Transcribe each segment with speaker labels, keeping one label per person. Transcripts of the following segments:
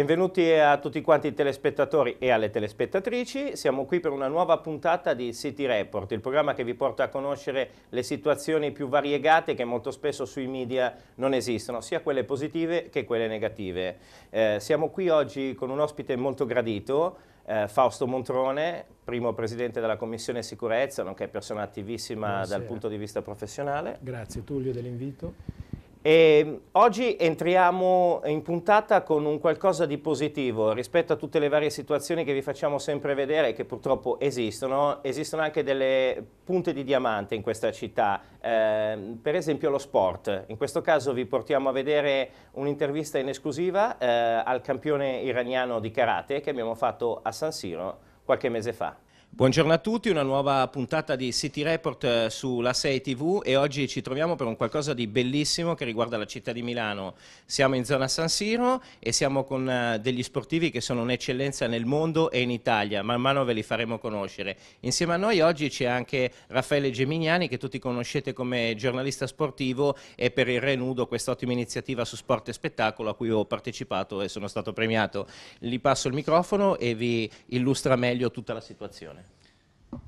Speaker 1: Benvenuti a tutti quanti i telespettatori e alle telespettatrici, siamo qui per una nuova puntata di City Report, il programma che vi porta a conoscere le situazioni più variegate che molto spesso sui media non esistono, sia quelle positive che quelle negative. Eh, siamo qui oggi con un ospite molto gradito, eh, Fausto Montrone, primo presidente della Commissione Sicurezza, nonché persona attivissima Buonasera. dal punto di vista professionale.
Speaker 2: Grazie Tullio dell'invito. E
Speaker 1: ehm, oggi entriamo in puntata con un qualcosa di positivo rispetto a tutte le varie situazioni che vi facciamo sempre vedere che purtroppo esistono, esistono anche delle punte di diamante in questa città, eh, per esempio lo sport, in questo caso vi portiamo a vedere un'intervista in esclusiva eh, al campione iraniano di karate che abbiamo fatto a San Siro qualche mese fa. Buongiorno a tutti, una nuova puntata di City Report eh, sulla 6 TV e oggi ci troviamo per un qualcosa di bellissimo che riguarda la città di Milano. Siamo in zona San Siro e siamo con eh, degli sportivi che sono un'eccellenza nel mondo e in Italia, man mano ve li faremo conoscere. Insieme a noi oggi c'è anche Raffaele Gemignani che tutti conoscete come giornalista sportivo e per il Renudo ottima iniziativa su sport e spettacolo a cui ho partecipato e sono stato premiato. Gli passo il microfono e vi illustra meglio tutta la situazione.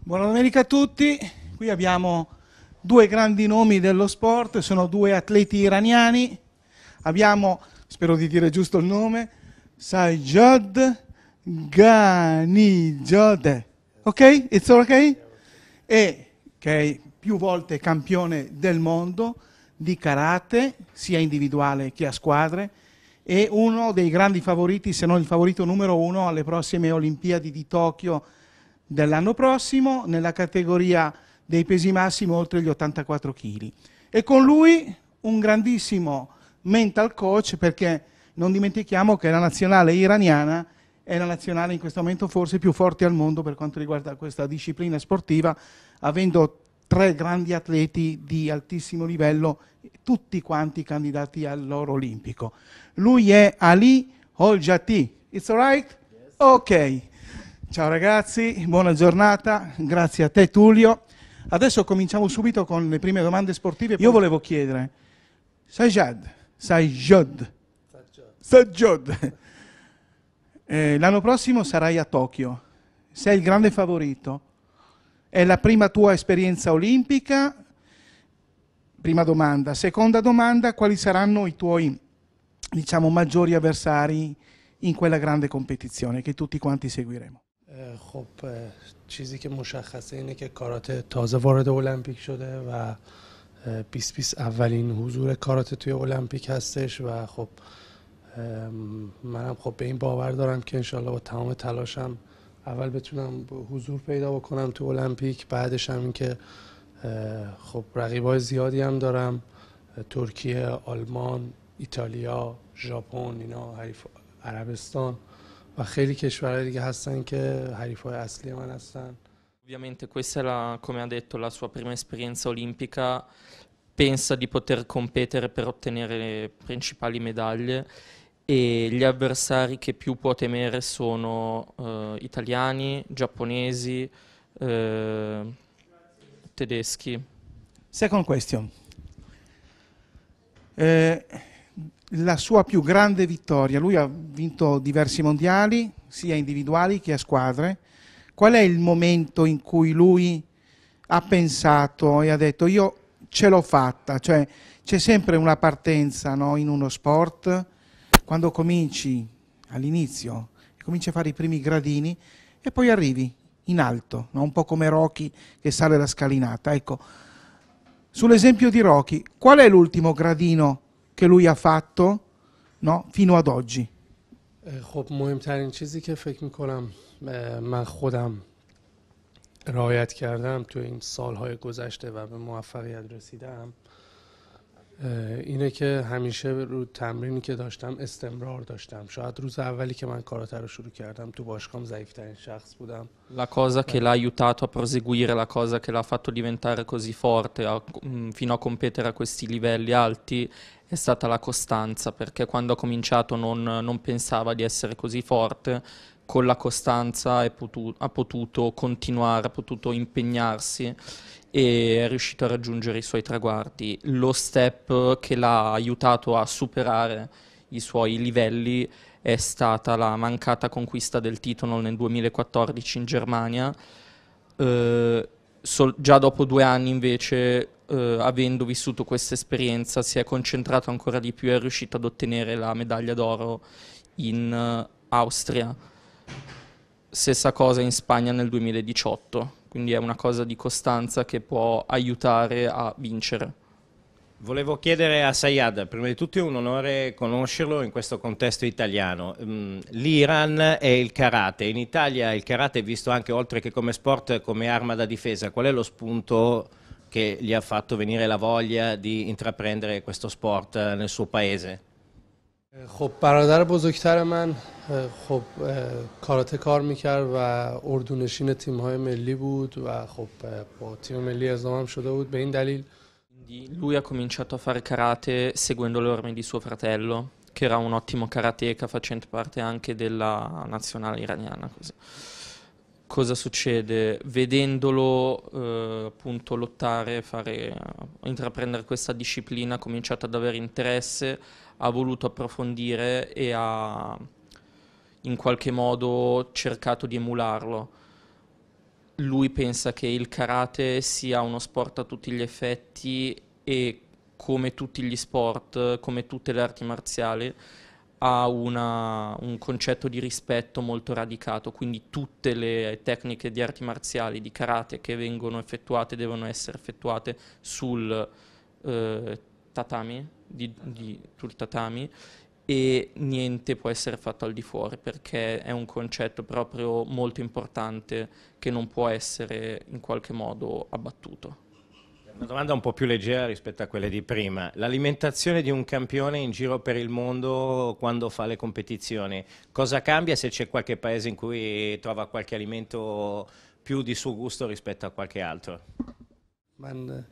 Speaker 3: Buona domenica a tutti, qui abbiamo due grandi nomi dello sport, sono due atleti iraniani, abbiamo, spero di dire giusto il nome, Sajjad Ghanijadeh, ok? It's ok? E che è più volte campione del mondo di karate, sia individuale che a squadre, e uno dei grandi favoriti, se non il favorito numero uno, alle prossime Olimpiadi di Tokyo dell'anno prossimo nella categoria dei pesi massimi oltre gli 84 kg. E con lui un grandissimo mental coach perché non dimentichiamo che la nazionale iraniana è la nazionale in questo momento forse più forte al mondo per quanto riguarda questa disciplina sportiva, avendo tre grandi atleti di altissimo livello, tutti quanti candidati all'oro olimpico. Lui è Ali Holjati. It's alright? Yes. Ok. Ciao ragazzi, buona giornata, grazie a te Tullio. Adesso cominciamo subito con le prime domande sportive. Io volevo chiedere, Sajjad, Sajod, Sajod, eh, l'anno prossimo sarai a Tokyo, sei il grande favorito, è la prima tua esperienza olimpica? Prima domanda. Seconda domanda, quali saranno i tuoi diciamo, maggiori avversari in quella grande competizione
Speaker 4: che tutti quanti seguiremo? خب چیزی که مشخصه اینه که کاراته تازه وارد المپیک شده و 2020 اولین حضور کاراته توی المپیک هستش و خب منم خب به این باور دارم که انشالله با تمام تلاشم اول بتونم حضور پیدا بکنم تو المپیک بعدش هم این که خب رقیبای زیادی هم دارم ترکیه، آلمان، ایتالیا، ژاپن، اینا عربستان و خیلی کشورهای دیگه هستن که حریفای اصلی من هستن
Speaker 5: Ovviamente questa è la, come ha detto la sua prima esperienza olimpica, pensa di poter competere per ottenere le principali medaglie e gli avversari che più può temere sono eh, italiani, giapponesi, eh, tedeschi.
Speaker 3: Second question. Eh, la sua più grande vittoria. Lui ha vinto diversi mondiali, sia individuali che a squadre. Qual è il momento in cui lui ha pensato e ha detto io ce l'ho fatta? Cioè c'è sempre una partenza no, in uno sport, quando cominci all'inizio, cominci a fare i primi gradini e poi arrivi in alto, no? un po' come Rocky che sale la scalinata. Ecco, sull'esempio di Rocky, qual è l'ultimo gradino که لوی ha fatto no, fino eh,
Speaker 4: خب مهمترین چیزی که فکر میکنم من خودم رعایت کردم تو این سالهای گذشته و به موفقیت رسیدم اینه که همیشه رو تمرینی که داشتم استمرار داشتم شاید روز اولی که من کاراتر رو شروع کردم تو باشگاهم ضعیفترین شخص بودم La cosa che l'ha
Speaker 5: aiutato a proseguire, la cosa che l'ha fatto diventare così forte a, mm, fino a competere a questi livelli alti è stata la costanza, perché quando ha cominciato non, non pensava di essere così forte, con la costanza potuto, ha potuto continuare, ha potuto impegnarsi e è riuscito a raggiungere i suoi traguardi. Lo step che l'ha aiutato a superare i suoi livelli è stata la mancata conquista del titolo nel 2014 in Germania. Eh, sol- già dopo due anni invece, eh, avendo vissuto questa esperienza, si è concentrato ancora di più e è riuscito ad ottenere la medaglia d'oro in eh, Austria. Stessa cosa in Spagna nel 2018 quindi è una cosa di costanza
Speaker 1: che può aiutare a vincere. Volevo chiedere a Sayad, prima di tutto è un onore conoscerlo in questo contesto italiano. Mm, L'Iran e il karate, in Italia il karate è visto anche oltre che come sport come arma da difesa, qual è lo spunto che gli ha fatto venire la voglia di intraprendere questo sport eh, nel suo paese?
Speaker 4: خب برادر بزرگتر من خب کاراته کار میکرد و اردونشین تیم های ملی بود و خب با تیم ملی هم شده بود به این دلیل
Speaker 5: Lui ha cominciato a fare karate seguendo le orme di suo fratello, che era un ottimo karateka facente parte anche della nazionale iraniana. Così. cosa succede? Vedendolo eh, appunto lottare, fare, intraprendere questa disciplina, ha cominciato ad avere interesse, ha voluto approfondire e ha in qualche modo cercato di emularlo. Lui pensa che il karate sia uno sport a tutti gli effetti e come tutti gli sport, come tutte le arti marziali, ha una, un concetto di rispetto molto radicato, quindi tutte le tecniche di arti marziali, di karate che vengono effettuate devono essere effettuate sul, eh, tatami, di, di, sul tatami e niente può essere fatto al di fuori perché è un concetto proprio molto importante che non può essere in qualche modo abbattuto.
Speaker 1: Una domanda un po' più leggera rispetto a quelle di prima. L'alimentazione di un campione in giro per il mondo quando fa le competizioni, cosa cambia se c'è qualche paese in cui trova qualche alimento più di suo gusto rispetto a qualche altro?
Speaker 4: من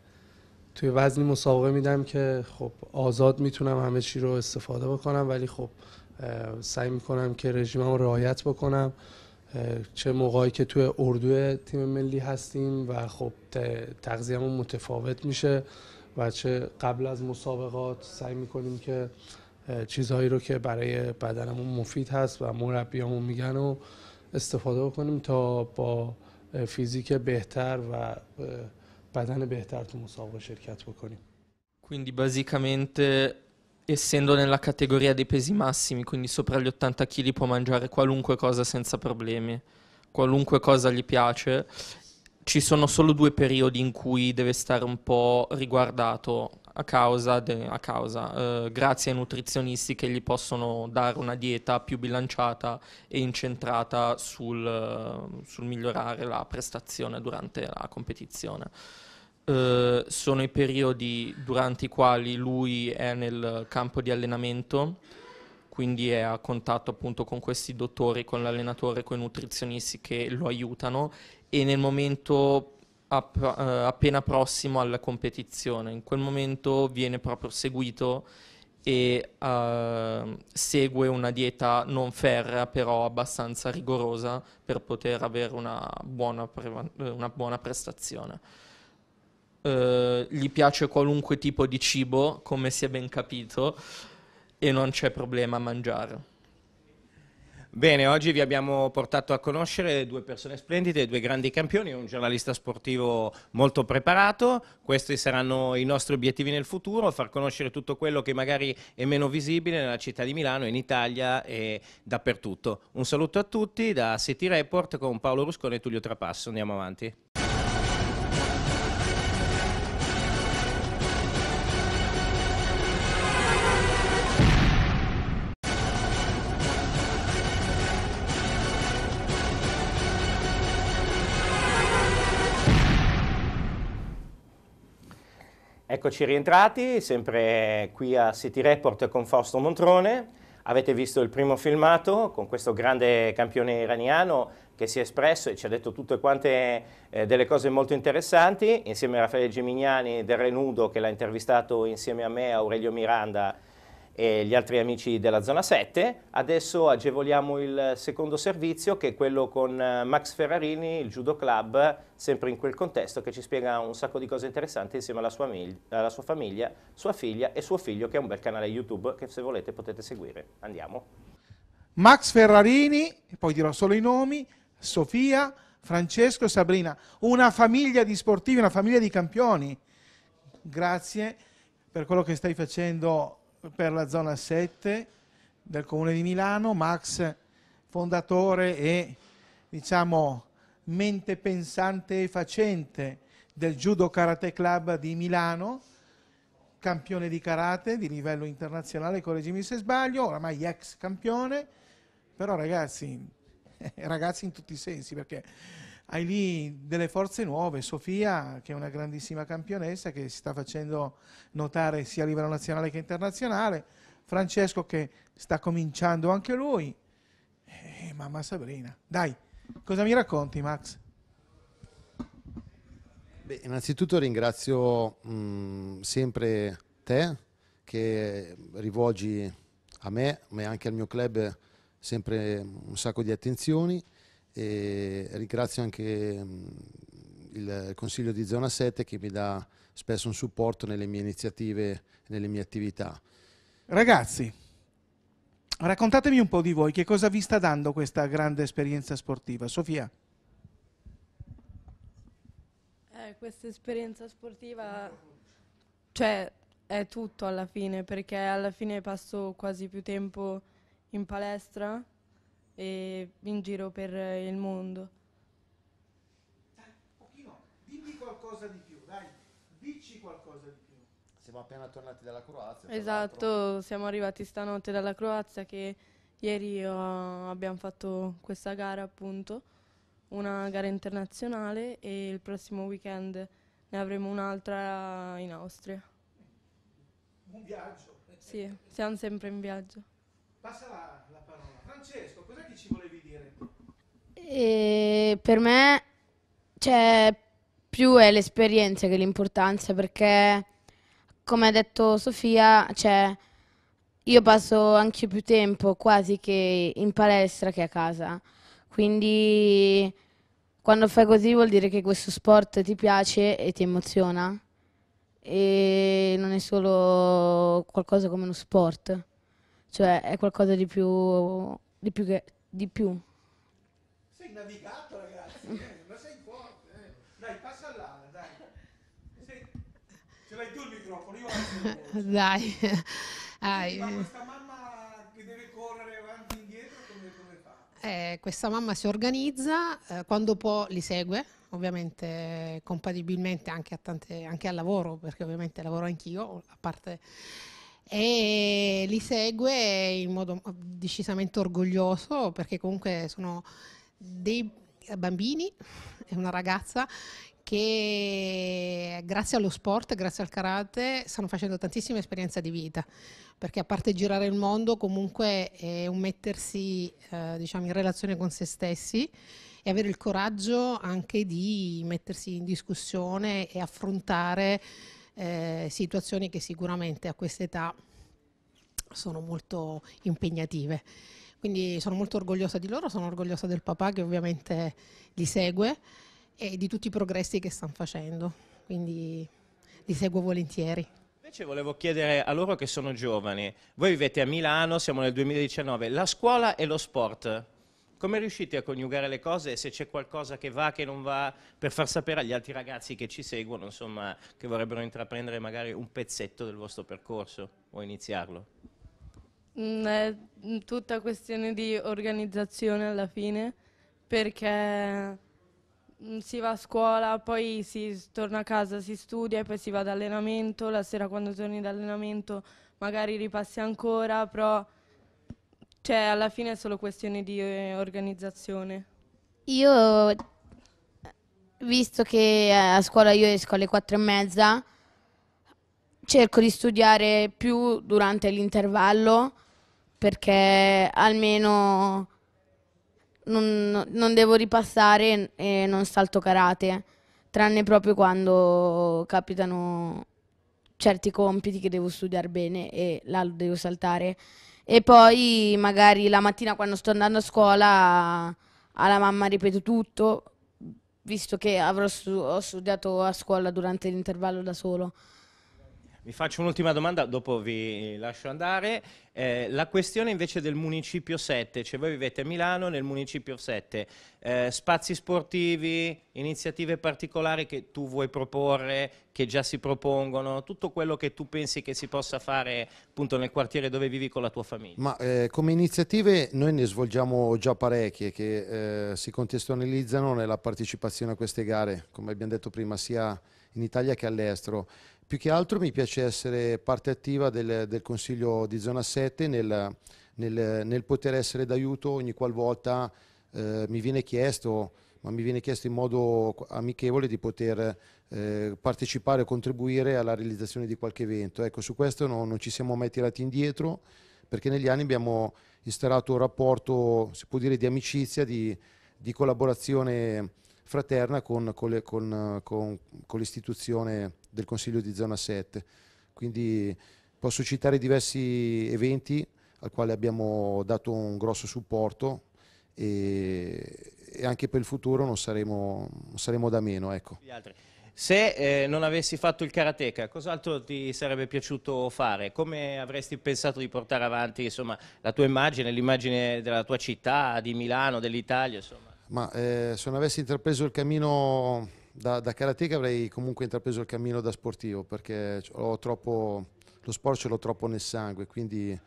Speaker 4: توی وزنی مسابقه میدم که خب آزاد میتونم همه چی رو استفاده بکنم ولی خب سعی میکنم که رژیمم رعایت بکنم چه موقعی که توی اردو تیم ملی هستیم و خب تغذیه‌مون متفاوت میشه و چه قبل از مسابقات سعی میکنیم که چیزهایی رو که برای بدنمون مفید هست و مربیامون میگن و استفاده بکنیم تا با فیزیک بهتر و بدن بهتر تو مسابقه شرکت بکنیم.
Speaker 5: Quindi basicamente essendo nella categoria dei pesi massimi, quindi sopra gli 80 kg può mangiare qualunque cosa senza problemi, qualunque cosa gli piace. Ci sono solo due periodi in cui deve stare un po' riguardato a causa, de- a causa eh, grazie ai nutrizionisti che gli possono dare una dieta più bilanciata e incentrata sul, sul migliorare la prestazione durante la competizione. Eh, sono i periodi durante i quali lui è nel campo di allenamento, quindi è a contatto appunto con questi dottori, con l'allenatore, con i nutrizionisti che lo aiutano e nel momento app- eh, appena prossimo alla competizione, in quel momento viene proprio seguito e uh, segue una dieta non ferrea però abbastanza rigorosa per poter avere una buona, pre- una buona prestazione. Eh, gli piace qualunque tipo di cibo, come si è ben capito,
Speaker 1: e non c'è problema a mangiare. Bene, oggi vi abbiamo portato a conoscere due persone splendide, due grandi campioni, un giornalista sportivo molto preparato. Questi saranno i nostri obiettivi nel futuro, far conoscere tutto quello che magari è meno visibile nella città di Milano, in Italia e dappertutto. Un saluto a tutti da City Report con Paolo Ruscone e Tullio Trapasso. Andiamo avanti. Eccoci rientrati, sempre qui a City Report con Fausto Montrone. Avete visto il primo filmato con questo grande campione iraniano che si è espresso e ci ha detto tutte quante eh, delle cose molto interessanti, insieme a Raffaele Gemignani del Renudo che l'ha intervistato insieme a me, Aurelio Miranda, e gli altri amici della zona 7. Adesso agevoliamo il secondo servizio che è quello con eh, Max Ferrarini, il Judo Club, sempre in quel contesto che ci spiega un sacco di cose interessanti insieme alla sua, alla sua famiglia, sua figlia e suo figlio che è un bel canale YouTube che se volete potete seguire. Andiamo.
Speaker 3: Max Ferrarini, poi dirò solo i nomi, Sofia, Francesco e Sabrina, una famiglia di sportivi, una famiglia di campioni. Grazie per quello che stai facendo per la zona 7 del Comune di Milano, Max fondatore e diciamo mente pensante e facente del Judo Karate Club di Milano, campione di karate di livello internazionale, correggimi se sbaglio, oramai ex campione, però ragazzi, ragazzi in tutti i sensi perché hai lì delle forze nuove, Sofia che è una grandissima campionessa che si sta facendo notare sia a livello nazionale che internazionale, Francesco che sta cominciando anche lui, e eh, mamma Sabrina. Dai, cosa mi racconti Max?
Speaker 6: Beh, innanzitutto ringrazio mh, mm, sempre te che rivolgi a me, ma anche al mio club, sempre un sacco di attenzioni e ringrazio anche mm, il Consiglio di Zona 7 che mi dà spesso un supporto nelle mie iniziative, e nelle mie attività.
Speaker 3: Ragazzi, raccontatemi un po' di voi, che cosa vi sta dando questa grande esperienza sportiva? Sofia?
Speaker 7: Eh, questa esperienza sportiva, cioè, è tutto alla fine, perché alla fine passo quasi più tempo in palestra e in giro per il mondo.
Speaker 3: Dai, pochino, dimmi qualcosa di più,
Speaker 6: dai, dici qualcosa di più. Siamo appena tornati dalla Croazia. Esatto,
Speaker 7: siamo arrivati stanotte dalla Croazia che ieri ho, abbiamo fatto questa gara appunto, una gara internazionale e il prossimo weekend ne avremo un'altra in Austria.
Speaker 3: Un viaggio? Sì, siamo sempre in viaggio. Passa la, Francesco, cos'è che ci volevi dire?
Speaker 8: E per me cioè, più è l'esperienza che l'importanza perché come ha detto Sofia, cioè, io passo anche più tempo quasi che in palestra che a casa. Quindi quando fai così vuol dire che questo sport ti piace e ti emoziona e non è solo qualcosa come uno sport, cioè è qualcosa di più di più. Che, di più. Sei navigato, ragazzi, mm. eh, ma sei forte. Eh. Dai,
Speaker 9: passa là, dai. Sei... Ce l'hai tu il microfono, io ho Dai. Ai. Ma questa
Speaker 3: mamma che deve correre avanti e indietro, come, come fa?
Speaker 9: Eh, questa mamma si organizza, eh, quando può li segue, ovviamente compatibilmente anche, tante, anche al lavoro, perché ovviamente lavoro anch'io, a parte e li segue in modo decisamente orgoglioso perché comunque sono dei bambini e una ragazza che grazie allo sport, grazie al karate, stanno facendo tantissima esperienza di vita, perché a parte girare il mondo comunque è un mettersi eh, diciamo, in relazione con se stessi e avere il coraggio anche di mettersi in discussione e affrontare eh, situazioni che sicuramente a questa età sono molto impegnative. Quindi sono molto orgogliosa di loro, sono orgogliosa del papà che ovviamente li segue e di tutti i progressi che stanno facendo, quindi li seguo volentieri.
Speaker 1: Invece volevo chiedere a loro che sono giovani, voi vivete a Milano, siamo nel 2019, la scuola e lo sport come riuscite a coniugare le cose e se c'è qualcosa che va, che non va, per far sapere agli altri ragazzi che ci seguono, insomma, che vorrebbero intraprendere magari un pezzetto del vostro percorso o iniziarlo?
Speaker 7: Mm, è mm, tutta questione di organizzazione alla fine, perché mm, si va a scuola, poi si torna a casa, si studia e poi si va ad allenamento, la sera quando torni da allenamento magari ripassi ancora, però cioè, alla fine è solo questione di eh, organizzazione.
Speaker 8: Io, visto che eh, a scuola io esco alle quattro e mezza, cerco di studiare più durante l'intervallo perché almeno non, non devo ripassare e non salto karate, tranne proprio quando capitano certi compiti che devo studiare bene e là lo devo saltare. E poi magari la mattina quando sto andando a scuola alla mamma ripeto tutto, visto che avrò stu- ho studiato a scuola durante l'intervallo da solo.
Speaker 1: Vi faccio un'ultima domanda, dopo vi lascio andare. Eh, la questione invece del municipio 7, cioè voi vivete a Milano, nel municipio 7, eh, spazi sportivi, iniziative particolari che tu vuoi proporre, che già si propongono, tutto quello che tu pensi che si possa fare appunto nel quartiere dove vivi con la tua famiglia?
Speaker 6: Ma eh, come iniziative noi ne svolgiamo già parecchie che eh, si contestualizzano nella partecipazione a queste gare, come abbiamo detto prima, sia in Italia che all'estero. Più che altro mi piace essere parte attiva del, del Consiglio di Zona 7 nel, nel, nel poter essere d'aiuto ogni qualvolta eh, mi viene chiesto, ma mi viene chiesto in modo amichevole di poter eh, partecipare o contribuire alla realizzazione di qualche evento. Ecco, su questo no, non ci siamo mai tirati indietro perché negli anni abbiamo instaurato un rapporto, si può dire, di amicizia, di, di collaborazione fraterna con, con, le, con, con l'istituzione del Consiglio di Zona 7. Quindi posso citare diversi eventi al quale abbiamo dato un grosso supporto e, e anche per il futuro non saremo, non saremo da meno. Ecco. Se eh,
Speaker 1: non avessi fatto il karateka, cos'altro ti sarebbe piaciuto fare? Come avresti pensato di portare avanti insomma, la tua immagine, l'immagine della tua città, di Milano, dell'Italia?
Speaker 6: Ma eh, se non avessi intrapreso il cammino da, da karateka avrei comunque intrapreso il cammino da sportivo perché troppo, lo sport ce l'ho troppo nel sangue, quindi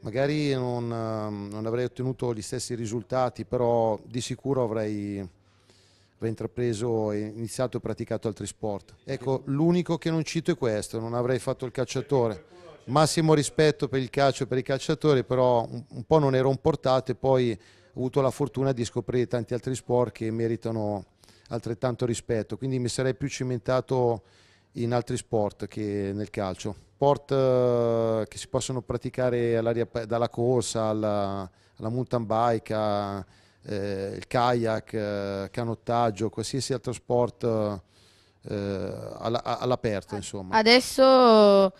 Speaker 6: magari non, non, avrei ottenuto gli stessi risultati, però di sicuro avrei, avrei intrapreso, iniziato e praticato altri sport. Ecco, l'unico che non cito è questo, non avrei fatto il calciatore. Massimo rispetto per il calcio e per i calciatori, però un, un po' non ero un portato e poi ho avuto la fortuna di scoprire tanti altri sport che meritano altrettanto rispetto, quindi mi sarei più cimentato in altri sport che nel calcio. Sport eh, che si possono praticare dalla corsa alla, alla mountain bike, a, eh, il kayak, eh, canottaggio, qualsiasi altro sport eh, all'aperto. insomma.
Speaker 8: Adesso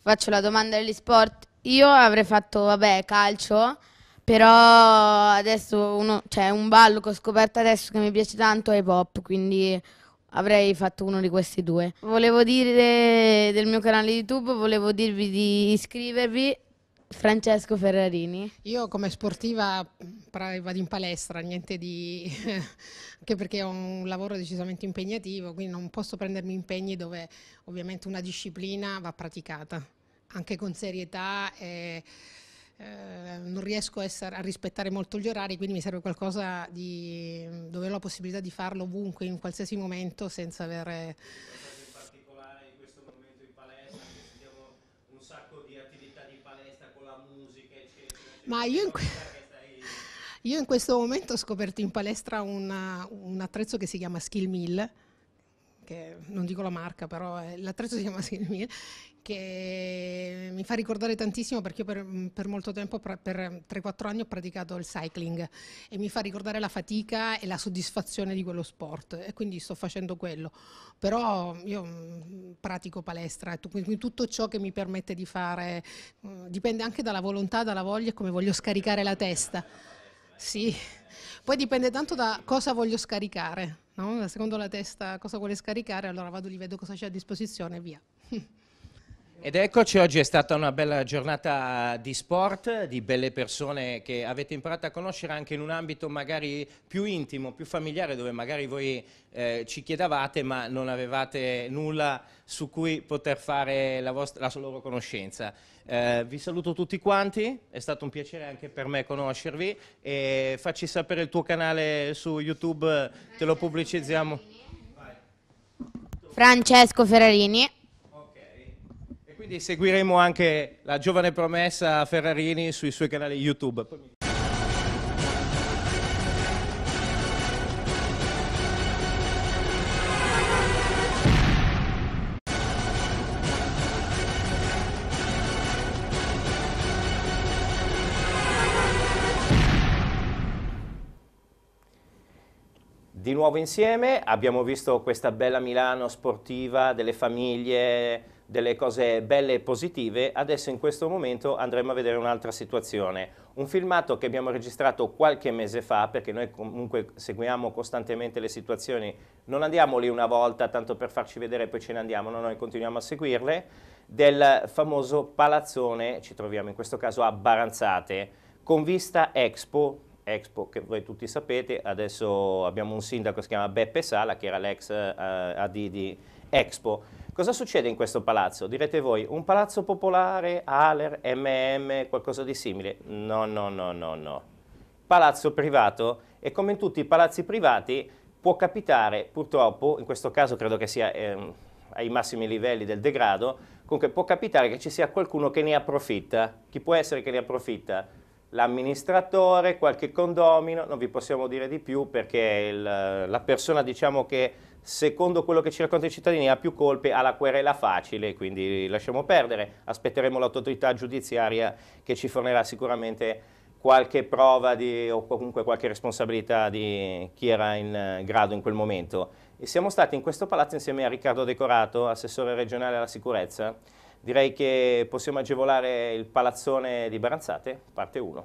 Speaker 8: faccio la domanda degli sport. Io avrei fatto vabbè, calcio però adesso uno, cioè un ballo che ho scoperto adesso che mi piace tanto è pop, quindi avrei fatto uno di questi due. Volevo dire del mio canale YouTube, volevo dirvi di iscrivervi.
Speaker 9: Francesco Ferrarini. Io come sportiva vado in palestra, niente di... anche perché ho un lavoro decisamente impegnativo, quindi non posso prendermi impegni dove ovviamente una disciplina va praticata, anche con serietà. E Ehm, non riesco a, essere, a, rispettare molto gli orari, quindi mi serve qualcosa di, dove ho la possibilità di farlo ovunque, in qualsiasi momento, senza avere... particolare in questo momento
Speaker 1: in palestra, sentiamo un sacco di attività di palestra con la musica,
Speaker 9: eccetera. Ma io in... Io in questo momento ho scoperto in palestra una, un attrezzo che si chiama Skill Mill, che non dico la marca, però eh, l'attrezzo si chiama Silmir, che mi fa ricordare tantissimo perché io per, mm, per molto tempo, per, 3-4 anni ho praticato il cycling e mi fa ricordare la fatica e la soddisfazione di quello sport e quindi sto facendo quello. Però io mm, pratico palestra quindi tutto ciò che mi permette di fare mm, dipende anche dalla volontà, dalla voglia e come voglio scaricare la testa. Sì, poi dipende tanto da cosa voglio scaricare no? secondo la testa cosa vuole scaricare, allora vado lì, vedo cosa c'è a disposizione e via.
Speaker 1: Ed eccoci, oggi è stata una bella giornata di sport, di belle persone che avete imparato a conoscere anche in un ambito magari più intimo, più familiare, dove magari voi eh, ci chiedevate ma non avevate nulla su cui poter fare la, vostra, la loro conoscenza. Eh, vi saluto tutti quanti, è stato un piacere anche per me conoscervi e facci sapere il tuo canale su YouTube, te lo pubblicizziamo.
Speaker 8: Francesco Ferrarini.
Speaker 1: Quindi seguiremo anche la giovane promessa Ferrarini sui suoi canali YouTube. di nuovo insieme, abbiamo visto questa bella Milano sportiva delle famiglie delle cose belle e positive, adesso in questo momento andremo a vedere un'altra situazione. Un filmato che abbiamo registrato qualche mese fa, perché noi comunque seguiamo costantemente le situazioni, non andiamo lì una volta tanto per farci vedere e poi ce ne andiamo, no, noi continuiamo a seguirle, del famoso palazzone, ci troviamo in questo caso a Baranzate, con vista Expo, Expo che voi tutti sapete, adesso abbiamo un sindaco che si chiama Beppe Sala, che era l'ex eh, AD di Expo. Cosa succede in questo palazzo? Direte voi, un palazzo popolare, Aler, MM, qualcosa di simile? No, no, no, no, no. Palazzo privato e come in tutti i palazzi privati può capitare, purtroppo, in questo caso credo che sia eh, ai massimi livelli del degrado, comunque può capitare che ci sia qualcuno che ne approfitta. Chi può essere che ne approfitta? L'amministratore, qualche condomino, non vi possiamo dire di più perché il, la persona diciamo che secondo quello che ci raccontano i cittadini, ha più colpe, ha la querela facile, quindi lasciamo perdere, aspetteremo l'autorità giudiziaria che ci fornerà sicuramente qualche prova di, o comunque qualche responsabilità di chi era in eh, grado in quel momento. E siamo stati in questo palazzo insieme a Riccardo Decorato, assessore regionale alla sicurezza. Direi che possiamo agevolare il palazzone di Baranzate, parte 1.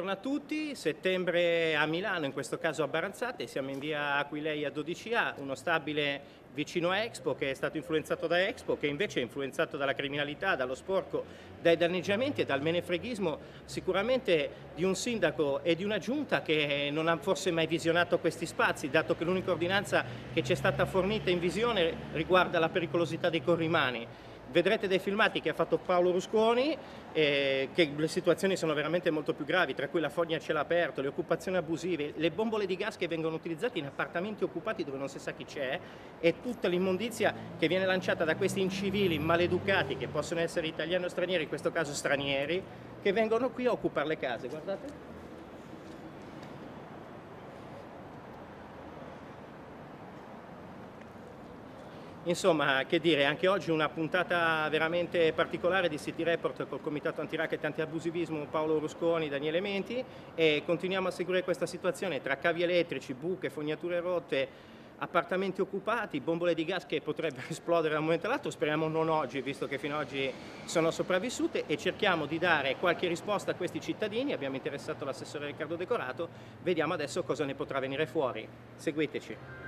Speaker 1: Buongiorno a tutti, settembre a Milano, in questo caso a Baranzate, siamo in via Aquileia 12A, uno stabile vicino a Expo che è stato influenzato da Expo, che invece è influenzato dalla criminalità, dallo sporco, dai danneggiamenti e dal menefreghismo sicuramente di un sindaco e di una giunta che non ha forse mai visionato questi spazi, dato che l'unica ordinanza che ci è stata fornita in visione riguarda la pericolosità dei corrimani. Vedrete dei filmati che ha fatto Paolo Rusconi, eh, che le situazioni sono veramente molto più gravi, tra cui la fogna a cielo aperto, le occupazioni abusive, le bombole di gas che vengono utilizzate in appartamenti occupati dove non si sa chi c'è e tutta l'immondizia che viene lanciata da questi incivili maleducati, che possono essere italiani o stranieri, in questo caso stranieri, che vengono qui a occupare le case.
Speaker 4: Guardate.
Speaker 1: Insomma, che dire, anche oggi una puntata veramente particolare di City Report col Comitato Antiracket e Antiabusivismo Paolo Rusconi, Daniele Menti e continuiamo a seguire questa situazione tra cavi elettrici, buche, fognature rotte, appartamenti occupati, bombole di gas che potrebbero esplodere da un momento all'altro, speriamo non oggi, visto che fino ad oggi sono sopravvissute e cerchiamo di dare qualche risposta a questi cittadini, abbiamo interessato l'assessore Riccardo Decorato, vediamo adesso cosa ne potrà venire fuori. Seguiteci.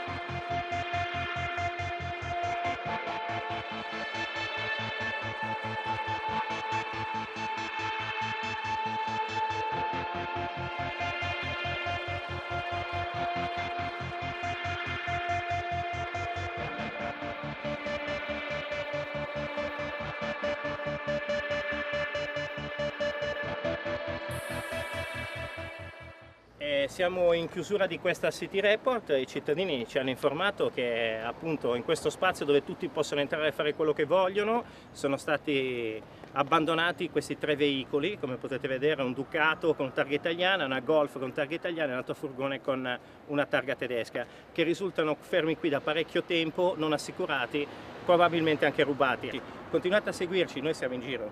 Speaker 1: Eh, siamo in chiusura di questa City Report, i cittadini ci hanno informato che appunto in questo spazio dove tutti possono entrare e fare quello che vogliono sono stati abbandonati questi tre veicoli, come potete vedere un Ducato con targa italiana, una Golf con targa italiana e un altro furgone con una targa tedesca che risultano fermi qui da parecchio tempo, non assicurati probabilmente anche rubati. Continuate a seguirci, noi siamo in giro.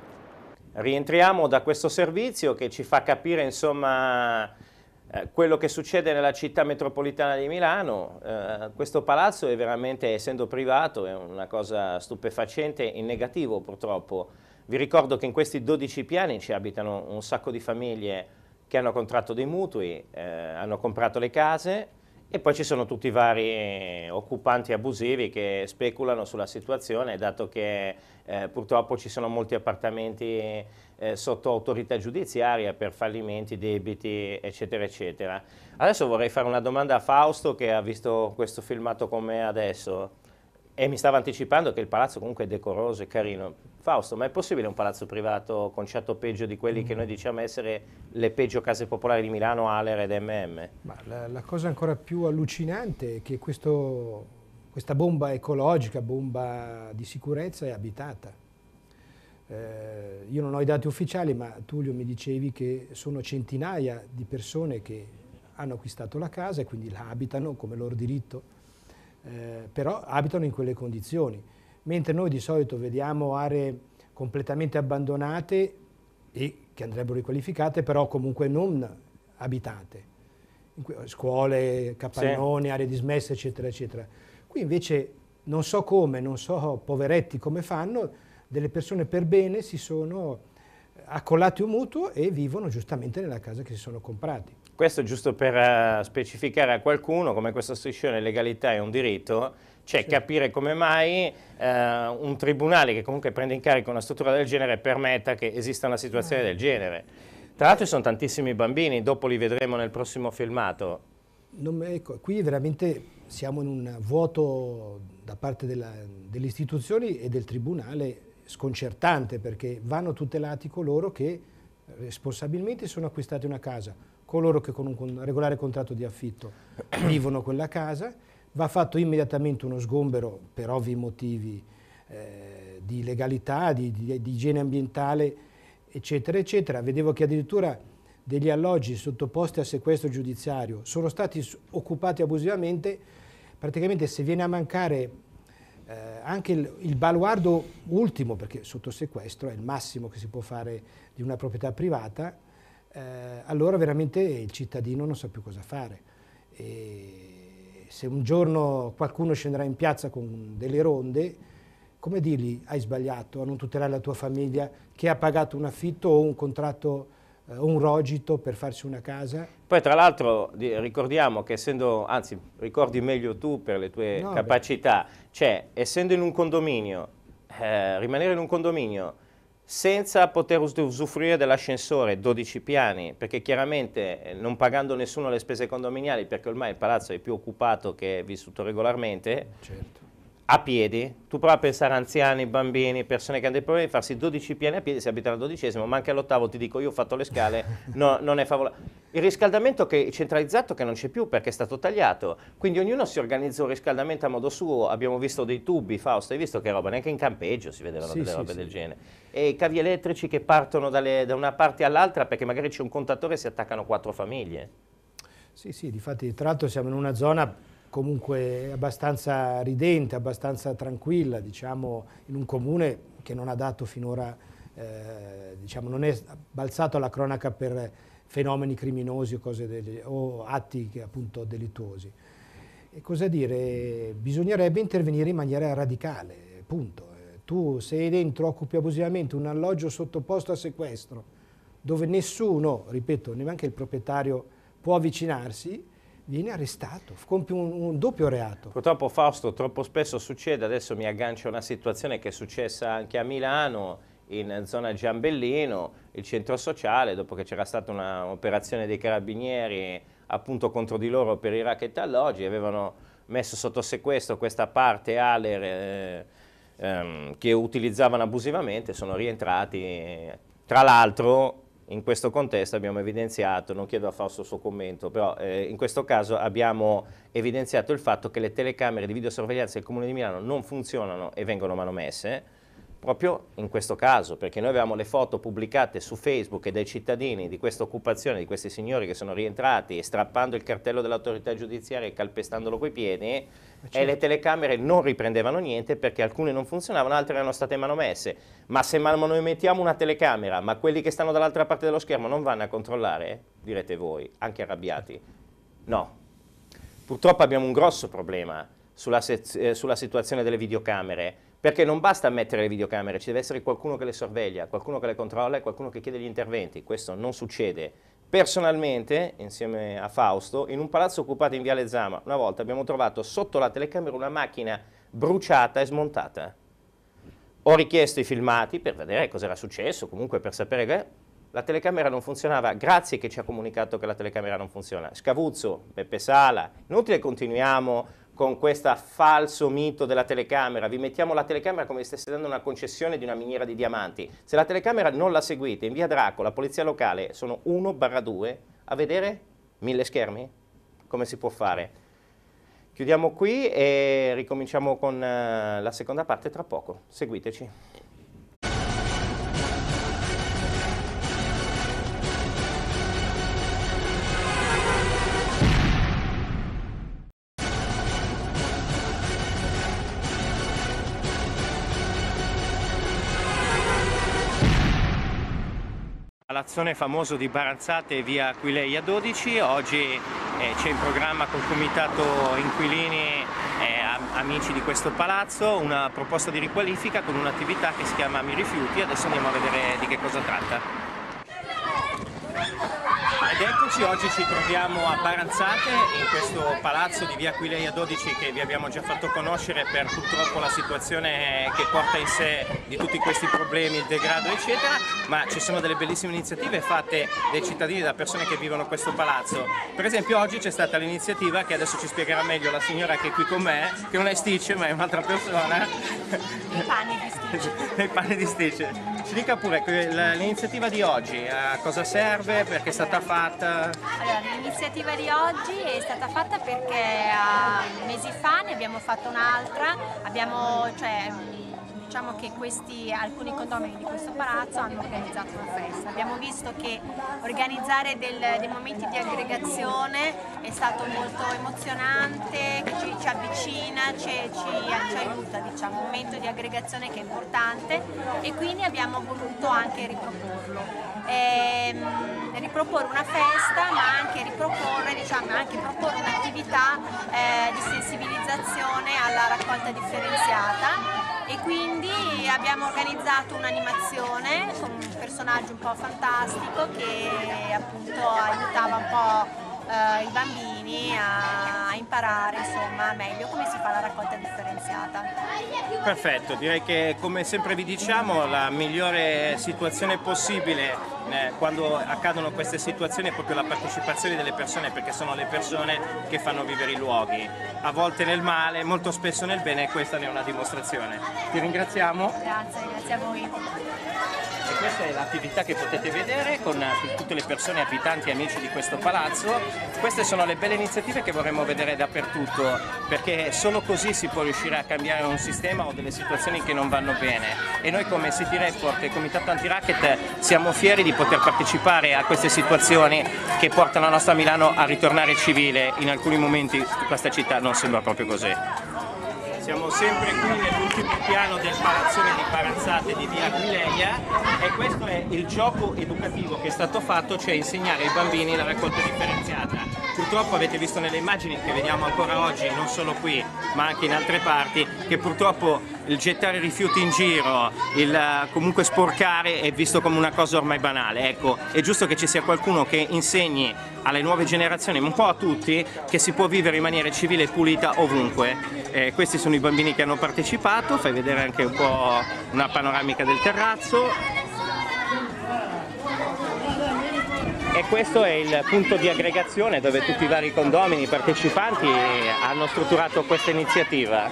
Speaker 1: Rientriamo da questo servizio che ci fa capire insomma eh, quello che succede nella città metropolitana di Milano, eh, questo palazzo è veramente, essendo privato, è una cosa stupefacente in negativo purtroppo. Vi ricordo che in questi 12 piani ci abitano un sacco di famiglie che hanno contratto dei mutui, eh, hanno comprato le case, e poi ci sono tutti i vari eh, occupanti abusivi che speculano sulla situazione, dato che eh, purtroppo ci sono molti appartamenti eh, sotto autorità giudiziaria per fallimenti, debiti, eccetera, eccetera. Adesso vorrei fare una domanda a Fausto che ha visto questo filmato con me adesso. E mi stava anticipando che il palazzo comunque è decoroso e carino. Fausto, ma è possibile un palazzo privato con certo peggio di quelli mm. che noi diciamo essere le peggio case popolari di Milano, Aler ed MM?
Speaker 2: Ma la, la cosa ancora più allucinante è che questo, questa bomba ecologica, bomba di sicurezza è abitata. Eh, io non ho i dati ufficiali, ma Tullio mi dicevi che sono centinaia di persone che hanno acquistato la casa e quindi la abitano come loro diritto eh, però abitano in quelle condizioni. Mentre noi di solito vediamo aree completamente abbandonate e che andrebbero riqualificate, però comunque non abitate, scuole, capannoni, sì. aree dismesse, eccetera, eccetera. Qui invece non so come, non so poveretti come fanno, delle persone per bene si sono accollati un mutuo e vivono giustamente nella casa che si sono comprati.
Speaker 1: Questo giusto per eh, specificare a qualcuno come questa striscione legalità è un diritto, cioè sì. capire come mai eh, un tribunale che comunque prende in carico una struttura del genere permetta che esista una situazione del genere. Tra l'altro ci sono tantissimi bambini, dopo li vedremo nel prossimo filmato.
Speaker 2: Me, ecco, qui veramente siamo in un vuoto da parte della, delle istituzioni e del tribunale sconcertante perché vanno tutelati coloro che eh, responsabilmente sono acquistati una casa coloro che con un regolare contratto di affitto vivono quella casa, va fatto immediatamente uno sgombero per ovvi motivi eh, di legalità, di, di, di igiene ambientale, eccetera, eccetera. Vedevo che addirittura degli alloggi sottoposti a sequestro giudiziario sono stati occupati abusivamente, praticamente se viene a mancare eh, anche il, il, baluardo ultimo, perché sotto sequestro è il massimo che si può fare di una proprietà privata, eh, allora veramente il cittadino non sa più cosa fare. E se un giorno qualcuno scenderà in piazza con delle ronde, come dirgli hai sbagliato a non tutelare la tua famiglia che ha pagato un affitto o un contratto eh, o un rogito per farsi una casa?
Speaker 1: Poi tra l'altro ricordiamo che essendo, anzi ricordi meglio tu per le tue no, capacità, beh. cioè essendo in un condominio, eh, rimanere in un condominio senza poter usufruire dell'ascensore 12 piani, perché chiaramente eh, non pagando nessuno le spese condominiali, perché ormai il palazzo è più occupato che vissuto regolarmente, certo. a piedi, tu prova a pensare a anziani, bambini, persone che hanno dei problemi, farsi 12 piani a piedi, se abitano al dodicesimo, ma anche all'ottavo ti dico io ho fatto le scale, no, non è favolare. Il riscaldamento che centralizzato che non c'è più perché è stato tagliato, quindi ognuno si organizza un riscaldamento a modo suo, abbiamo visto dei tubi, Fausto, hai visto che roba, neanche in campeggio si vedevano sì, delle sì, robe sì. del genere e cavi elettrici che partono dalle, da una parte all'altra perché magari c'è un contatore e si attaccano quattro famiglie.
Speaker 2: Sì, sì, difatti, tra l'altro siamo in una zona comunque abbastanza ridente, abbastanza tranquilla, diciamo, in un comune che non ha dato finora, eh, diciamo, non è balzato alla cronaca per fenomeni criminosi o, delle, o atti appunto delittuosi. E cosa dire? Bisognerebbe intervenire in maniera radicale, punto tu sei dentro, occupi abusivamente un alloggio sottoposto a sequestro, dove nessuno, ripeto, neanche il proprietario può avvicinarsi, viene arrestato, compie un, un, doppio reato.
Speaker 1: Purtroppo Fausto, troppo spesso succede, adesso mi aggancio a una situazione che è successa anche a Milano, in zona Giambellino, il centro sociale, dopo che c'era stata un'operazione dei carabinieri appunto contro di loro per i racket alloggi, avevano messo sotto sequestro questa parte Aler... Eh, ehm, che utilizzavano abusivamente sono rientrati. Tra l'altro in questo contesto abbiamo evidenziato, non chiedo a Fausto il suo commento, però eh, in questo caso abbiamo evidenziato il fatto che le telecamere di videosorveglianza del Comune di Milano non funzionano e vengono manomesse, proprio in questo caso, perché noi avevamo le foto pubblicate su Facebook dai cittadini di questa occupazione, di questi signori che sono rientrati e strappando il cartello dell'autorità giudiziaria e calpestandolo coi piedi eh, certo. e le telecamere non riprendevano niente perché alcune non funzionavano, altre erano state manomesse. Ma se noi mettiamo una telecamera, ma quelli che stanno dall'altra parte dello schermo non vanno a controllare, direte voi, anche arrabbiati, no. Purtroppo abbiamo un grosso problema sulla, eh, sulla situazione delle videocamere perché non basta mettere le videocamere, ci deve essere qualcuno che le sorveglia, qualcuno che le controlla e qualcuno che chiede gli interventi. Questo non succede. Personalmente, insieme a Fausto, in un palazzo occupato in Viale Zama, una volta abbiamo trovato sotto la telecamera una macchina bruciata e smontata. Ho richiesto i filmati per vedere cosa era successo, comunque per sapere che la telecamera non funzionava. Grazie che ci ha comunicato che la telecamera non funziona. Scavuzzo, Beppe Sala, inutile continuiamo con questo falso mito della telecamera, vi mettiamo la telecamera come se stesse dando una concessione di una miniera di diamanti. Se la telecamera non la seguite, in via Draco, la polizia locale sono 1-2, a vedere mille schermi? Come si può fare? Chiudiamo qui e ricominciamo con eh, la seconda parte tra poco. Seguiteci. palazzone famoso di Baranzate via Aquileia 12, oggi eh, c'è in programma col comitato inquilini eh, amici di questo palazzo una proposta di riqualifica con un'attività che si chiama Mi Rifiuti, adesso andiamo a vedere di che cosa tratta. Ed eccoci, oggi ci troviamo a Baranzate, in questo palazzo di via Aquileia 12 che vi abbiamo già fatto conoscere per purtroppo la situazione che porta in sé di tutti questi problemi, il degrado eccetera, ma ci sono delle bellissime iniziative fatte dai cittadini, da persone che vivono questo palazzo. Per esempio oggi c'è stata l'iniziativa che adesso ci spiegherà meglio la signora che è qui con me, che non è Stitch ma è un'altra persona.
Speaker 3: Il panni di
Speaker 1: Stitch. Il panni di Stitch. Ci dica pure ecco, l'iniziativa di oggi, a cosa serve, perché è stata fatta fatta?
Speaker 9: Allora, l'iniziativa di oggi è stata fatta perché uh, mesi fa ne abbiamo fatto un'altra, abbiamo, cioè, diciamo che questi, alcuni condomini di questo palazzo hanno organizzato una festa. Abbiamo visto che organizzare del, dei momenti di aggregazione è stato molto emozionante, che ci, ci avvicina, ci, ci, ci, aiuta, diciamo, un momento di aggregazione che è importante e quindi abbiamo voluto anche
Speaker 3: riproporlo.
Speaker 9: E, ehm, riproporre una festa ma anche riproporre, diciamo, anche proporre un'attività eh, di sensibilizzazione alla raccolta differenziata e quindi abbiamo organizzato un'animazione con un personaggio un po' fantastico che appunto aiutava un po' eh, i bambini a, imparare insomma, meglio come si fa la raccolta differenziata.
Speaker 1: Perfetto, direi che come sempre vi diciamo la migliore situazione possibile eh, quando accadono queste situazioni è proprio la partecipazione delle persone perché sono le persone che fanno vivere i luoghi, a volte nel male, molto spesso nel bene e questa ne è una dimostrazione. Ti ringraziamo.
Speaker 9: Grazie, grazie a voi.
Speaker 1: E questa è l'attività che potete vedere eh, con tutte le persone abitanti e amici di questo palazzo. Queste sono le belle iniziative che vorremmo vedere dappertutto perché solo così si può riuscire a cambiare un sistema o delle situazioni che non vanno bene e noi come City Report e Comitato Antiracket siamo fieri di poter partecipare a queste situazioni che portano la nostra Milano a ritornare civile. In alcuni momenti questa città non sembra proprio così. Siamo sempre qui nell'ultimo piano del palazzone di Barazzate di via Aquileia e questo è il gioco educativo che è stato fatto, cioè insegnare ai bambini la raccolta differenziata purtroppo avete visto nelle immagini che vediamo ancora oggi, non solo qui ma anche in altre parti, che purtroppo il gettare rifiuti in giro, il eh, comunque sporcare è visto come una cosa ormai banale. Ecco, è giusto che ci sia qualcuno che insegni alle nuove generazioni, ma un po' a tutti, che si può vivere in maniera civile e pulita ovunque. Eh, questi sono i bambini che hanno partecipato, fai vedere anche un po' una panoramica del terrazzo. e questo è il punto di aggregazione dove tutti i vari condomini partecipanti hanno strutturato questa iniziativa.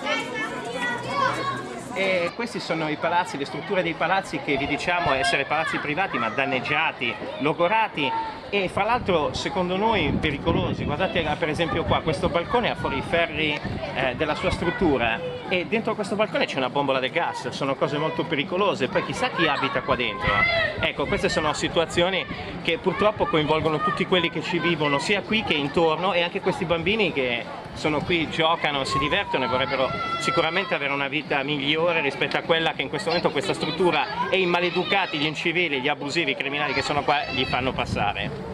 Speaker 1: E questi sono i palazzi, le strutture dei palazzi che vi diciamo essere palazzi privati ma danneggiati, logorati e fra l'altro secondo noi pericolosi, guardate eh, per esempio qua, questo balcone ha fuori i ferri eh, della sua struttura e dentro questo balcone c'è una bombola del gas, sono cose molto pericolose, poi chissà chi abita qua dentro. Ecco, queste sono situazioni che purtroppo coinvolgono tutti quelli che ci vivono, sia qui che intorno e anche questi bambini che sono qui, giocano, si divertono e vorrebbero sicuramente avere una vita migliore rispetto a quella che in questo momento questa struttura e i maleducati, gli incivili, gli abusivi, i criminali che sono qua gli fanno passare.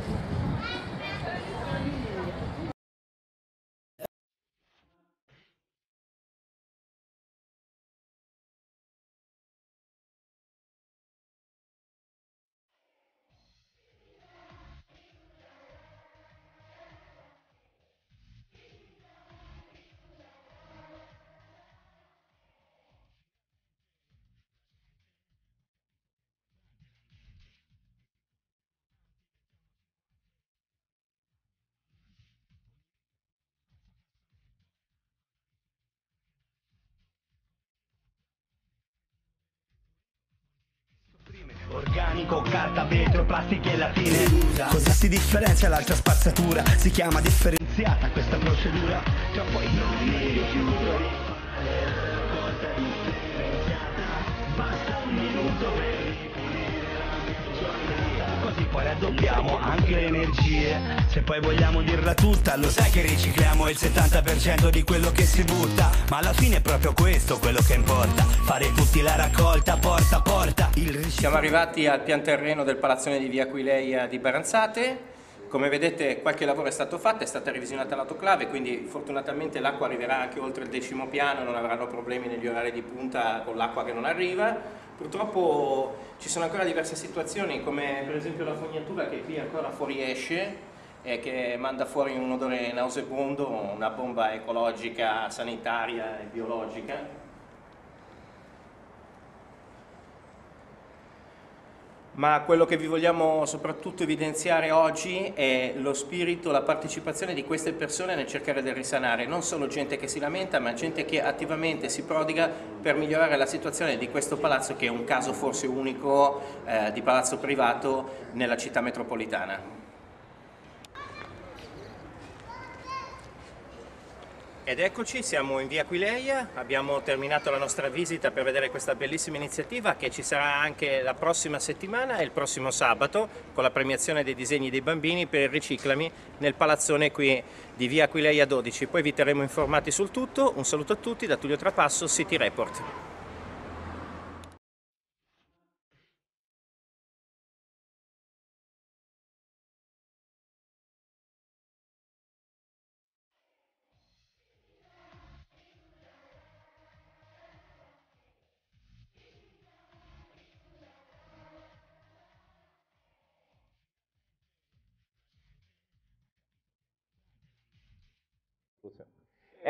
Speaker 2: con carta, vetro, plastica e latine nuda Cosa si differenzia l'altra spazzatura? Si chiama differenziata questa procedura Cioè poi non mi rifiuto Basta un minuto per poi raddoppiamo anche le energie Se poi vogliamo dirla tutta lo sai che ricicliamo il 70% di quello che si butta Ma alla fine è proprio
Speaker 1: questo quello che importa Fare tutti la raccolta porta porta il... Siamo arrivati al pian terreno del palazzone di via Aquileia di Baranzate come vedete qualche lavoro è stato fatto, è stata revisionata l'autoclave, quindi fortunatamente l'acqua arriverà anche oltre il decimo piano, non avranno problemi negli orari di punta con l'acqua che non arriva. Purtroppo ci sono ancora diverse situazioni come per esempio la fognatura che qui ancora fuoriesce e che manda fuori un odore nauseabondo, una bomba ecologica, sanitaria e biologica ma quello che vi vogliamo soprattutto evidenziare oggi è lo spirito, la partecipazione di queste persone nel cercare di risanare, non solo gente che si lamenta, ma gente che attivamente si prodiga per migliorare la situazione di questo palazzo che è un caso forse unico eh, di palazzo privato nella città metropolitana. Ed eccoci, siamo in via Aquileia, abbiamo terminato la nostra visita per vedere questa bellissima iniziativa che ci sarà anche la prossima settimana e il prossimo sabato con la premiazione dei disegni dei bambini per il Riciclami nel palazzone qui di via Aquileia 12. Poi vi terremo informati sul tutto, un saluto a tutti da Tullio Trapasso,
Speaker 3: City Report.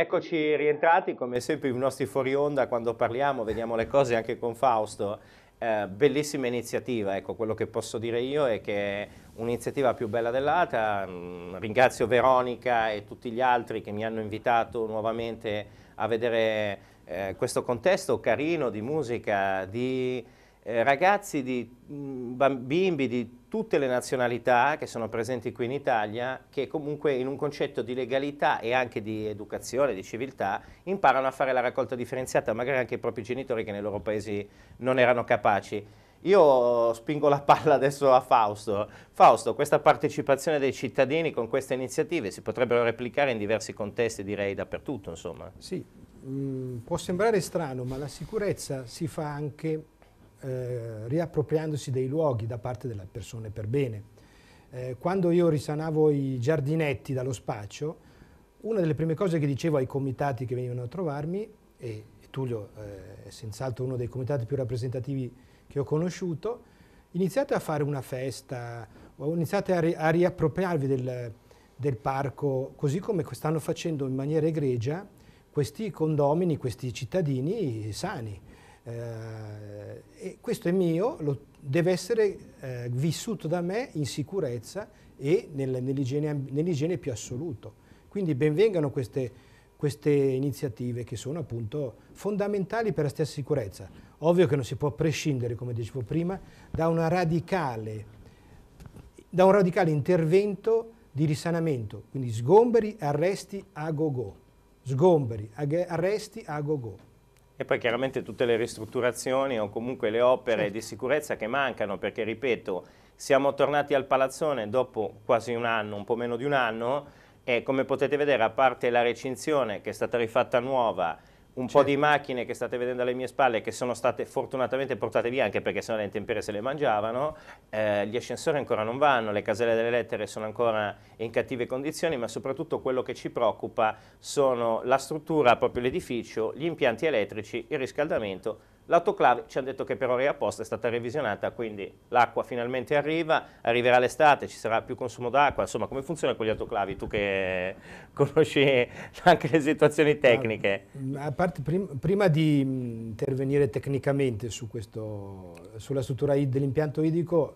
Speaker 1: Eccoci rientrati, come sempre i nostri fuori onda quando parliamo, vediamo le cose anche con Fausto. Eh, bellissima iniziativa, ecco quello che posso dire io è che è un'iniziativa più bella dell'altra. Mm, ringrazio Veronica e tutti gli altri che mi hanno invitato nuovamente a vedere eh, questo contesto carino di musica, di eh, ragazzi di mm, bimbi di tutte le nazionalità che sono presenti qui in Italia che comunque in un concetto di legalità e anche di educazione, di civiltà, imparano a fare la raccolta differenziata, magari anche i propri genitori che nei loro paesi non erano capaci. Io spingo la palla adesso a Fausto. Fausto, questa partecipazione dei cittadini con queste iniziative si potrebbero replicare in diversi contesti, direi dappertutto, insomma.
Speaker 2: Sì, mh, mm, può sembrare strano, ma la sicurezza si fa anche eh, riappropriandosi dei luoghi da parte delle persone per bene. Eh, quando io risanavo i giardinetti dallo spaccio, una delle prime cose che dicevo ai comitati che venivano a trovarmi, e Tullio eh, è senz'altro uno dei comitati più rappresentativi che ho conosciuto, iniziate a fare una festa, iniziate a, ri a riappropriarvi del, del parco, così come stanno facendo in maniera egregia questi condomini, questi cittadini sani eh, questo è mio, lo, deve essere eh, vissuto da me in sicurezza e nel, nell'igiene, nell più assoluto. Quindi benvengano queste, queste iniziative che sono appunto fondamentali per la stessa sicurezza. Ovvio che non si può prescindere, come dicevo prima, da, radicale, da un radicale intervento di risanamento, quindi sgomberi, arresti a go-go. Sgomberi, arresti a go-go.
Speaker 1: E poi chiaramente tutte le ristrutturazioni o comunque le opere certo. di sicurezza che mancano, perché ripeto, siamo tornati al palazzone dopo quasi un anno, un po' meno di un anno, e come potete vedere, a parte la recinzione che è stata rifatta nuova, un po' di certo. macchine che state vedendo alle mie spalle che sono state fortunatamente portate via anche perché sennò le intemperie se le mangiavano, eh, gli ascensori ancora non vanno, le caselle delle lettere sono ancora in cattive condizioni, ma soprattutto quello che ci preoccupa sono la struttura, proprio l'edificio, gli impianti elettrici, il riscaldamento L'autoclave ci hanno detto che per ore apposta è stata revisionata, quindi l'acqua finalmente arriva, arriverà l'estate, ci sarà più consumo d'acqua, insomma come funziona con gli autoclavi? Tu che conosci anche le situazioni tecniche.
Speaker 2: A, a parte, prim, prima di mm, intervenire tecnicamente su questo, sulla struttura dell'impianto idrico,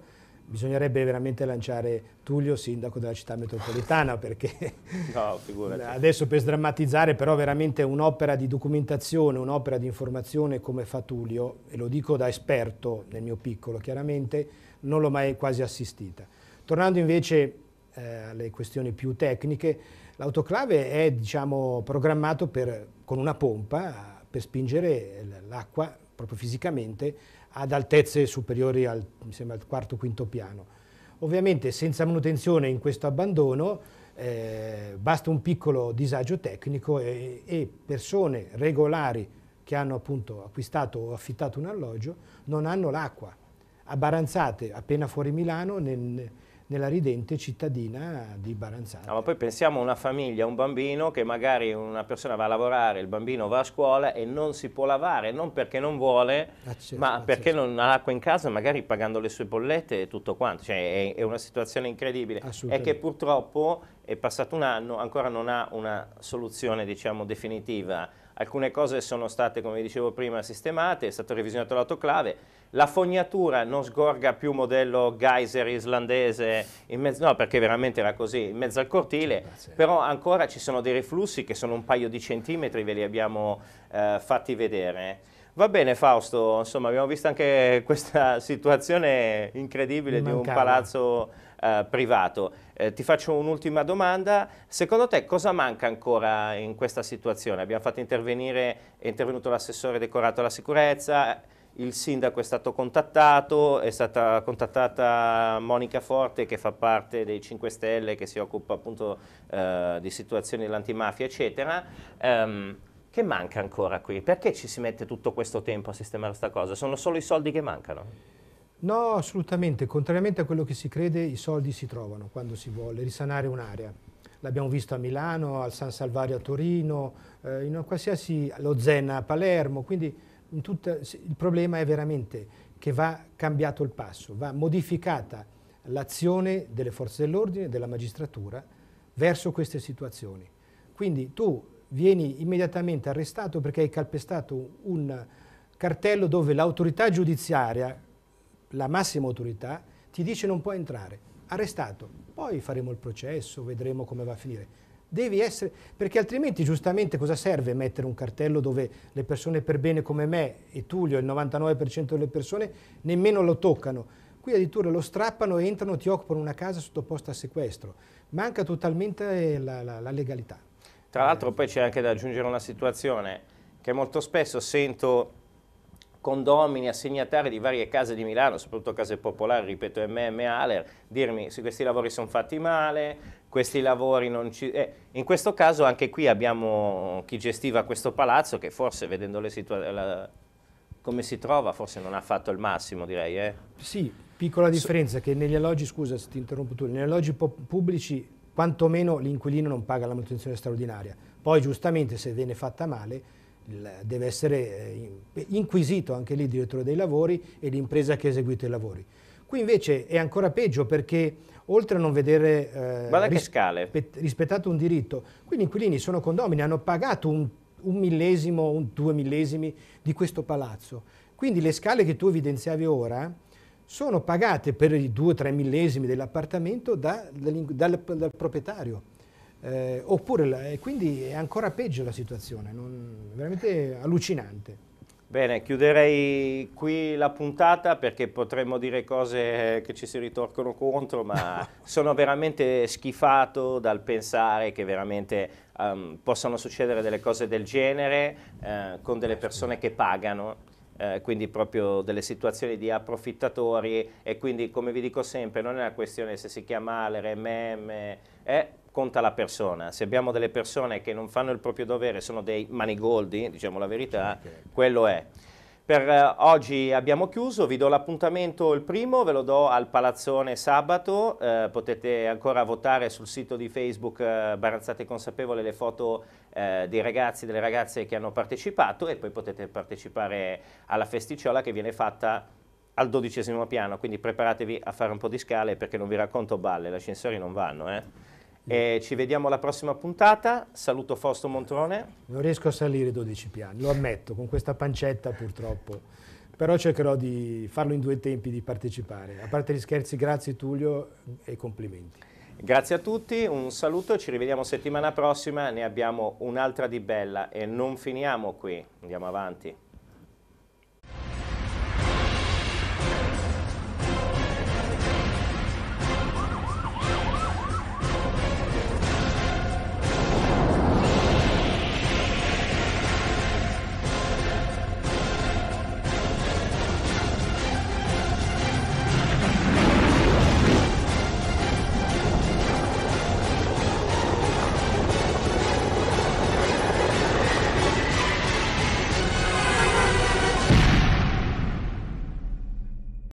Speaker 2: bisognerebbe veramente lanciare Tullio, sindaco della città metropolitana, perché no, adesso per sdrammatizzare, però veramente un'opera di documentazione, un'opera di informazione come fa Tullio, e lo dico da esperto nel mio piccolo chiaramente, non l'ho mai quasi assistita. Tornando invece eh, alle questioni più tecniche, l'autoclave è diciamo, programmato per, con una pompa per spingere l'acqua proprio fisicamente ad altezze superiori al, al quarto quinto piano. Ovviamente senza manutenzione in questo abbandono eh, basta un piccolo disagio tecnico e, e persone regolari che hanno appunto acquistato o affittato un alloggio non hanno l'acqua. A Baranzate, appena fuori Milano, nel, nella ridente cittadina di Baranzate.
Speaker 1: ma poi pensiamo a una famiglia, un bambino che magari una persona va a lavorare, il bambino va a scuola e non si può lavare, non perché non vuole, accesso, ah, ma accesso. perché non ha l'acqua in casa, magari pagando le sue bollette e tutto quanto. Cioè, è, è una situazione incredibile. È che purtroppo è passato un anno, ancora non ha una soluzione diciamo, definitiva alcune cose sono state, come dicevo prima, sistemate, è stato revisionato l'autoclave, la fognatura non sgorga più modello geyser islandese, mezzo, no perché veramente era così, in mezzo al cortile, però ancora ci sono dei riflussi che sono un paio di centimetri, ve li abbiamo eh, fatti vedere. Va bene Fausto, insomma abbiamo visto anche questa situazione incredibile di un palazzo eh, privato. Eh, ti faccio un'ultima domanda, secondo te cosa manca ancora in questa situazione? Abbiamo fatto intervenire, è intervenuto l'assessore decorato alla sicurezza, il sindaco è stato contattato, è stata contattata Monica Forte che fa parte dei 5 Stelle che si occupa appunto eh, di situazioni dell'antimafia eccetera. Um, che manca ancora qui? Perché ci si mette tutto questo tempo a sistemare questa cosa? Sono solo i soldi che mancano?
Speaker 2: No, assolutamente. Contrariamente a quello che si crede, i soldi si trovano quando si vuole risanare un'area. L'abbiamo visto a Milano, al San Salvario a Torino, eh, in qualsiasi, lo Zen a Palermo. Quindi tutta, il problema è veramente che va cambiato il passo, va modificata l'azione delle forze dell'ordine, della magistratura, verso queste situazioni. Quindi tu vieni immediatamente arrestato perché hai calpestato un cartello dove l'autorità giudiziaria la massima autorità ti dice non puoi entrare, arrestato, poi faremo il processo, vedremo come va a finire. Devi essere, perché altrimenti giustamente cosa serve mettere un cartello dove le persone per bene come me e Tullio, il 99% delle persone, nemmeno lo toccano. Qui addirittura lo strappano, entrano, ti occupano una casa sottoposta a sequestro. Manca totalmente la, la, la legalità.
Speaker 1: Tra l'altro poi c'è anche da aggiungere una situazione che molto spesso sento condomini, assegnatari di varie case di Milano, soprattutto case popolari, ripeto MM Aler, dirmi se questi lavori sono fatti male, questi lavori non ci... Eh, in questo caso anche qui abbiamo chi gestiva questo palazzo che forse vedendo le situazioni come si trova forse non ha fatto il massimo direi. Eh?
Speaker 2: Sì, piccola differenza so, che negli alloggi, scusa se ti interrompo tu, negli alloggi pubblici quantomeno l'inquilino non paga la manutenzione straordinaria, poi giustamente se viene fatta male deve essere eh, inquisito anche lì il direttore dei lavori e l'impresa che ha eseguito i lavori. Qui invece è ancora peggio perché oltre a non vedere eh,
Speaker 1: rispet
Speaker 2: rispettato un diritto, qui gli inquilini sono condomini, hanno pagato un, un millesimo, un due millesimi di questo palazzo. Quindi le scale che tu evidenziavi ora sono pagate per i due o tre millesimi dell'appartamento da, dal, dal, dal proprietario eh, oppure, la, e quindi è ancora peggio la situazione, non, veramente allucinante.
Speaker 1: Bene, chiuderei qui la puntata perché potremmo dire cose che ci si ritorcono contro, ma sono veramente schifato dal pensare che veramente um, possano succedere delle cose del genere uh, con delle persone che pagano. Eh, quindi proprio delle situazioni di approfittatori e quindi come vi dico sempre non è una questione se si chiama Alere, meme, eh, conta la persona. Se abbiamo delle persone che non fanno il proprio dovere, sono dei manigoldi, diciamo la verità, quello è. Per eh, oggi abbiamo chiuso, vi do l'appuntamento il primo, ve lo do al Palazzone sabato, eh, potete ancora votare sul sito di Facebook eh, Baranzate Consapevole le foto eh, dei ragazzi e delle ragazze che hanno partecipato e poi potete partecipare alla festicciola che viene fatta al dodicesimo piano, quindi preparatevi a fare un po' di scale perché non vi racconto balle, gli ascensori non vanno. Eh. Mm. E ci vediamo alla prossima puntata. Saluto Fausto Montrone.
Speaker 2: Non riesco a salire 12 piani, lo ammetto, con questa pancetta purtroppo. Però cercherò di farlo in due tempi, di partecipare. A parte gli scherzi, grazie Tullio e complimenti.
Speaker 1: Grazie a tutti, un saluto, ci rivediamo settimana prossima, ne abbiamo un'altra di bella e non finiamo qui, andiamo avanti.